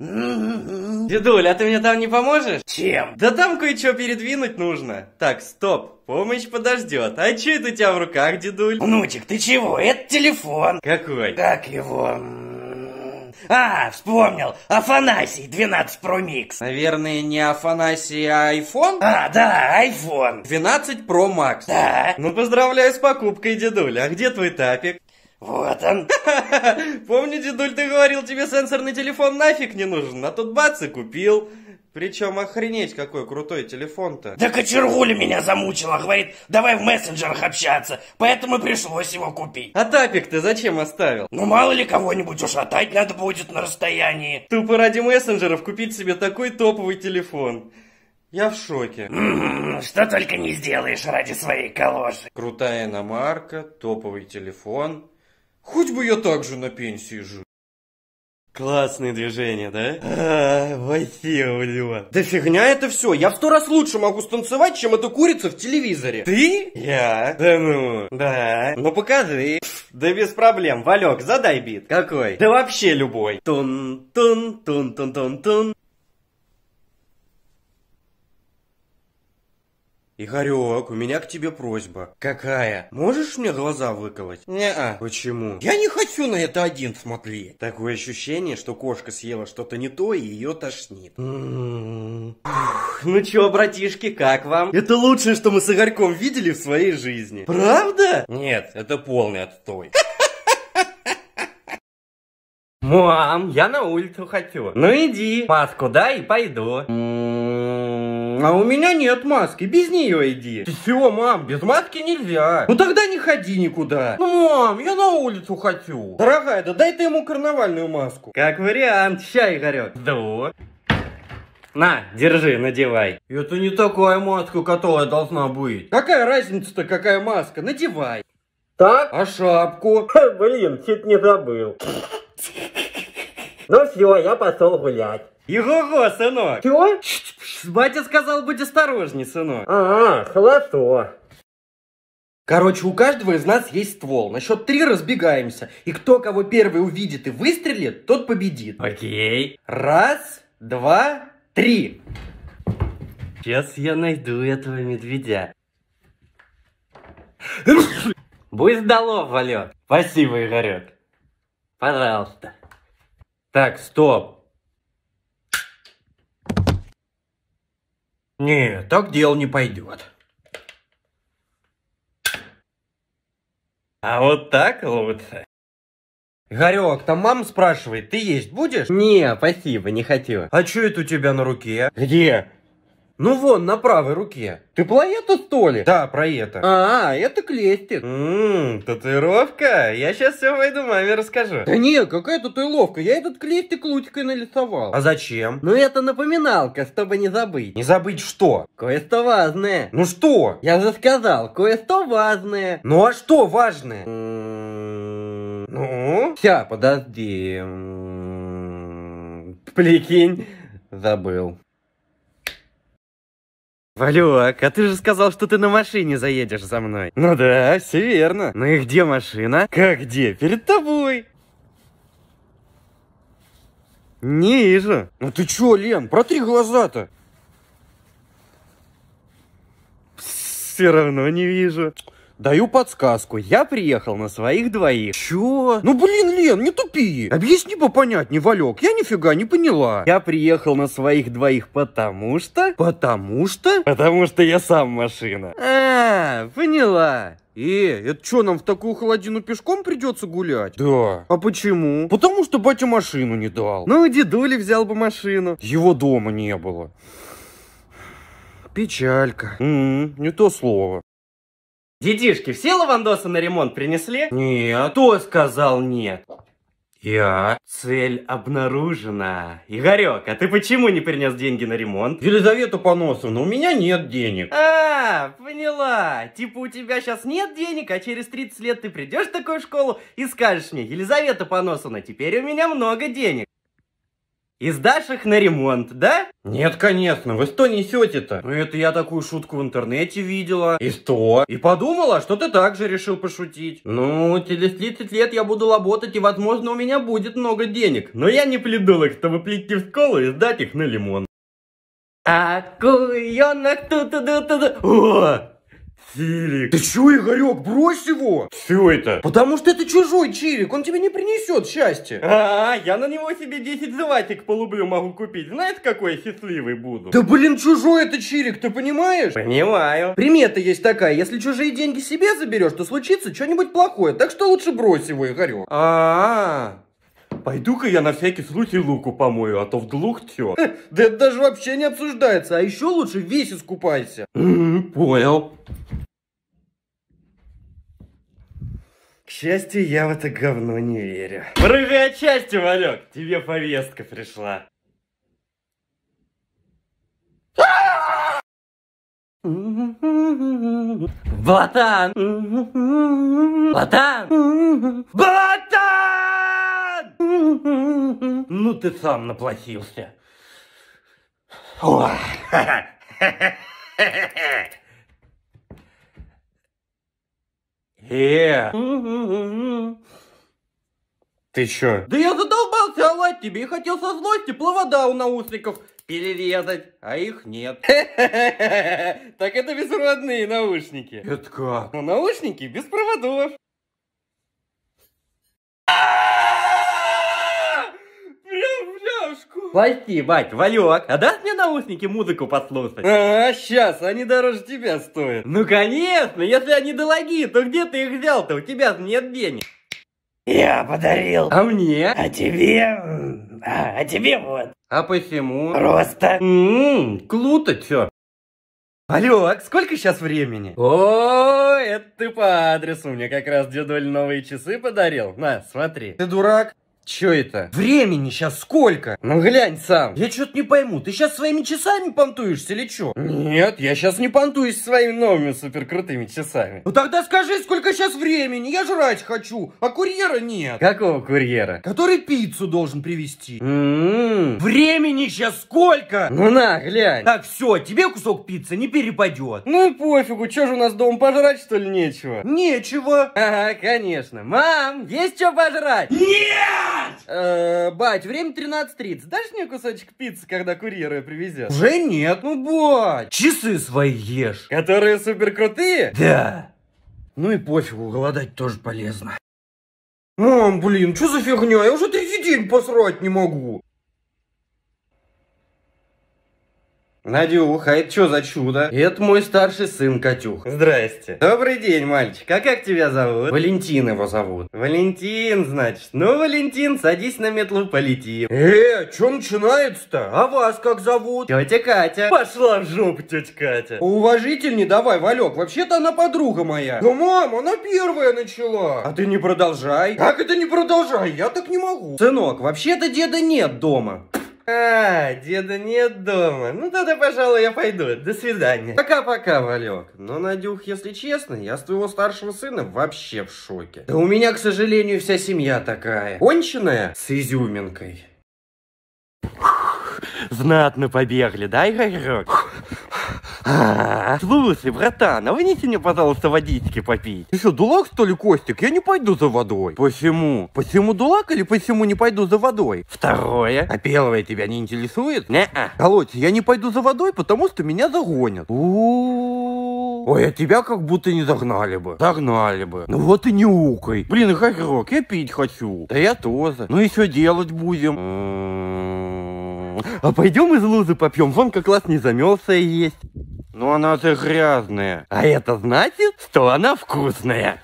Дедуль, а ты мне там не поможешь? Чем? Да там кое-что передвинуть нужно. Так, стоп, помощь подождет. А че это у тебя в руках, дедуль? Внучек, ты чего? Это телефон. Какой? Как его? А, вспомнил, Афанасий 12 Pro Max. Наверное, не Афанасий, а iPhone? А, да, iPhone. 12 Pro Max. Да. Ну, поздравляю с покупкой, дедуль. А где твой тапик? Вот он. Помню, дедуль, ты говорил, тебе сенсорный телефон нафиг не нужен, а тут бац и купил. Причем охренеть, какой крутой телефон-то. Да кочергуля меня замучила, говорит, давай в мессенджерах общаться, поэтому пришлось его купить. А тапик ты зачем оставил? Ну мало ли кого-нибудь ушатать надо будет на расстоянии. Тупо ради мессенджеров купить себе такой топовый телефон. Я в шоке. что только не сделаешь ради своей калоши. Крутая иномарка, топовый телефон, Хоть бы я так же на пенсии жил. Классные движения, да? А, вообще, блин. Да фигня это все. Я в сто раз лучше могу станцевать, чем эта курица в телевизоре. Ты? Я? Да ну. Да. Ну покажи. Да без проблем. Валек, задай бит. Какой? Да вообще любой. Тун-тун-тун-тун-тун-тун. «Игорек, у меня к тебе просьба». «Какая?» «Можешь мне глаза выколоть?» «Не-а». «Почему?» «Я не хочу на это один смотреть». Такое ощущение, что кошка съела что-то не то и ее тошнит. Ух, м-м-м. ну чё, братишки, как вам? Это лучшее, что мы с Игорьком видели в своей жизни. Правда? Нет, это полный отстой. Мам, я на улицу хочу. Ну иди, маску дай и пойду. А у меня нет маски, без нее иди. Все, мам, без маски нельзя. Ну тогда не ходи никуда. Ну, мам, я на улицу хочу. Дорогая, да дай ты ему карнавальную маску. Как вариант, ща, Игорек. Да. На, держи, надевай. Это не такая маска, которая должна быть. Какая разница-то, какая маска? Надевай. Так, а шапку? Ха, блин, чуть не забыл. Ну все, я пошел гулять. Его-го, сынок! Чего? Батя сказал, будь осторожней, сынок. А, -а холото. Короче, у каждого из нас есть ствол. На счет три разбегаемся. И кто кого первый увидит и выстрелит, тот победит. Окей. Раз, два, три. Сейчас я найду этого медведя. Будь здоров, валет. Спасибо, Игорек. Пожалуйста. Так, стоп. Не, так дело не пойдет. А вот так лучше. Горек, там мама спрашивает, ты есть будешь? Не, спасибо, не хотела. А что это у тебя на руке? Где? Ну вон, на правой руке. Ты про это, что ли? Да, про это. А, это клестик. Ммм, татуировка? Я сейчас все войду маме расскажу. Да не, какая татуировка? Я этот клестик лучкой нарисовал. А зачем? Ну это напоминалка, чтобы не забыть. Не забыть что? Кое-что важное. Ну что? Я же сказал, кое-что важное. Ну а что важное? Ну? Сейчас, подожди. Прикинь, забыл. Валюак, а ты же сказал, что ты на машине заедешь за мной. Ну да, все верно. Ну и где машина? Как где? Перед тобой. Не вижу. Ну ты чё, Лен, протри глаза-то. Все равно не вижу. Даю подсказку. Я приехал на своих двоих. Чё? Ну блин, Лен, не тупи. Объясни попонятнее, Валек. Я нифига не поняла. Я приехал на своих двоих потому что... Потому что? Потому что я сам машина. А, поняла. Э, это что, нам в такую холодину пешком придется гулять? Да. А почему? Потому что батя машину не дал. Ну, дедули взял бы машину. Его дома не было. Печалька. М м-м, -м, не то слово. Дедишки, все лавандосы на ремонт принесли? Нет. то сказал нет? Я. Цель обнаружена. Игорек, а ты почему не принес деньги на ремонт? Елизавета Поносовна, у меня нет денег. А, поняла. Типа у тебя сейчас нет денег, а через 30 лет ты придешь в такую школу и скажешь мне, Елизавета Поносовна, теперь у меня много денег и сдашь их на ремонт, да? Нет, конечно, вы что несете-то? Ну это я такую шутку в интернете видела. И что? И подумала, что ты также решил пошутить. Ну, через 30 лет я буду работать, и возможно у меня будет много денег. Но я не придурок, чтобы прийти в школу и сдать их на лимон. Акуленок ту ту ту ту ту Чирик. Ты чё, Игорек, брось его? Все это? Потому что это чужой Чирик, он тебе не принесет счастья. А, -а, -а я на него себе 10 златик по рублю могу купить. Знаешь, какой я счастливый буду? Да блин, чужой это Чирик, ты понимаешь? Понимаю. Примета есть такая, если чужие деньги себе заберешь, то случится что-нибудь плохое. Так что лучше брось его, Игорек. А, -а, -а. Пойду-ка я на всякий случай луку помою, а то вдруг тё. Да это даже вообще не обсуждается, а еще лучше весь искупайся. понял. К счастью, я в это говно не верю. Прыгай от Валек! Тебе повестка пришла. Блатан, Блатан, Блатан! Ну ты сам наплохился. О, Э. Ты чё? Да я задолбался олать тебе и хотел со злости плавода у наушников перерезать, а их нет. Так это безродные наушники. Это как? Ну, наушники без проводов. Прости, бать, Валек, а дашь мне наушники музыку послушать? А, сейчас, они дороже тебя стоят. Ну, конечно, если они дорогие, то где ты их взял-то? У тебя нет денег. Я подарил. А мне? А тебе... А, а тебе вот. А почему? Просто. Ммм, клуто чё. Алёк, сколько сейчас времени? О, это ты по адресу мне как раз дедуль новые часы подарил. На, смотри. Ты дурак? Чё это? Времени сейчас сколько? Ну глянь сам. Я что-то не пойму, ты сейчас своими часами понтуешься или чё? Нет, я сейчас не понтуюсь своими новыми суперкрутыми часами. Ну тогда скажи, сколько сейчас времени, я жрать хочу, а курьера нет. Какого курьера? Который пиццу должен привезти. Ммм. Времени сейчас сколько? Ну на, глянь. Так, все, тебе кусок пиццы не перепадет. Ну и пофигу, чё же у нас дома пожрать что ли нечего? Нечего. Ага, конечно. Мам, есть что пожрать? Нет! Э, бать, время 13.30. Дашь мне кусочек пиццы, когда курьер ее привезет? Уже нет. Ну, бать, часы свои ешь. Которые супер крутые? Да. Ну и пофигу, голодать тоже полезно. Мам, ну, блин, что за фигня? Я уже третий день посрать не могу. Надюха, это что за чудо? Это мой старший сын Катюх. Здрасте. Добрый день, мальчик. А как тебя зовут? Валентин его зовут. Валентин, значит. Ну, Валентин, садись на метлу, полетим. Э, что начинается-то? А вас как зовут? Тетя Катя. Пошла в жопу, тетя Катя. Уважительней давай, Валек. Вообще-то она подруга моя. Да, мам, она первая начала. А ты не продолжай. Как это не продолжай? Я так не могу. Сынок, вообще-то деда нет дома. А, деда нет дома. Ну тогда, пожалуй, я пойду. До свидания. Пока-пока, Валек. Но, Надюх, если честно, я с твоего старшего сына вообще в шоке. Да у меня, к сожалению, вся семья такая. Конченая с изюминкой. Знатно побегли, да, Игорек? А -а -а. Слушай, братан, а вынеси мне, пожалуйста, водички попить. Ты что, дулак, что ли, Костик? Я не пойду за водой. Почему? Почему дулак или почему не пойду за водой? Второе. А первое тебя не интересует? Не-а. Короче, я не пойду за водой, потому что меня загонят. У -у -у. Ой, а тебя как будто не загнали бы. Загнали бы. Ну вот и не укай. Блин, Игорек, я пить хочу. Да я тоже. Ну и что делать будем? А пойдем из лузы попьем, вон как класс не замелся есть. Но ну, она-то грязная. А это значит, что она вкусная.